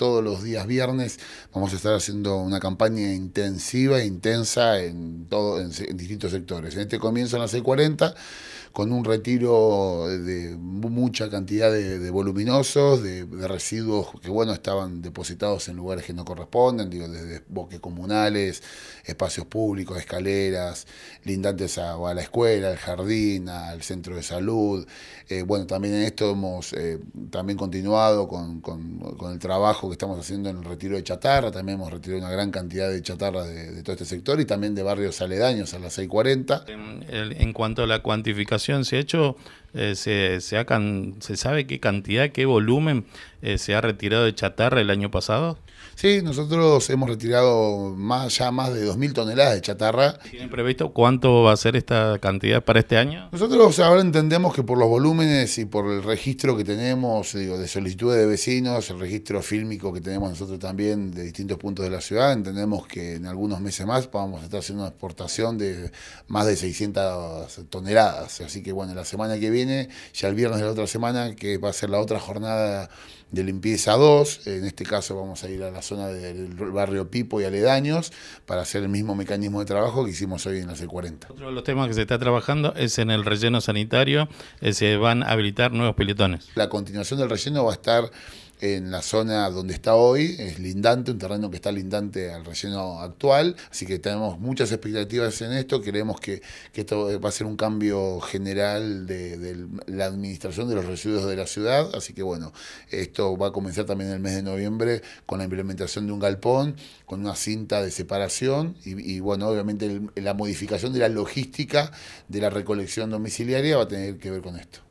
todos los días viernes vamos a estar haciendo una campaña intensiva e intensa en, en, distintos sectores. En este comienzo en las 40 con un retiro de mucha cantidad de, voluminosos, de, residuos que bueno estaban depositados en lugares que no corresponden, digo, desde bosques comunales, espacios públicos, escaleras, lindantes a, la escuela, al jardín, al centro de salud. Eh, bueno, también en esto hemos eh, también continuado con, con el trabajo que estamos haciendo en el retiro de chatarra, también hemos retirado una gran cantidad de chatarra de, todo este sector y también de barrios aledaños a las 640. En, en cuanto a la cuantificación, se ha hecho, eh, se, se, sabe qué cantidad, qué volumen eh, se ha retirado de chatarra el año pasado. Sí, nosotros hemos retirado más ya más de 2.000 toneladas de chatarra. ¿Tienen previsto cuánto va a ser esta cantidad para este año? Nosotros ahora entendemos que por los volúmenes y por el registro que tenemos digo, de solicitudes de vecinos, el registro fílmico, que tenemos nosotros también de distintos puntos de la ciudad. Entendemos que en algunos meses más vamos a estar haciendo una exportación de más de 600 toneladas. Así que bueno, la semana que viene, ya el viernes de la otra semana, que va a ser la otra jornada de limpieza 2, en este caso vamos a ir a la zona del barrio Pipo y aledaños para hacer el mismo mecanismo de trabajo que hicimos hoy en la C40. Otro de los temas que se está trabajando es en el relleno sanitario, eh, se van a habilitar nuevos piletones La continuación del relleno va a estar en la zona donde está hoy, es lindante, un terreno que está lindante al relleno actual, así que tenemos muchas expectativas en esto, creemos que, esto va a ser un cambio general de, la administración de los residuos de la ciudad, así que bueno, esto va a comenzar también en el mes de noviembre con la implementación de un galpón, con una cinta de separación y, bueno, obviamente la modificación de la logística de la recolección domiciliaria va a tener que ver con esto.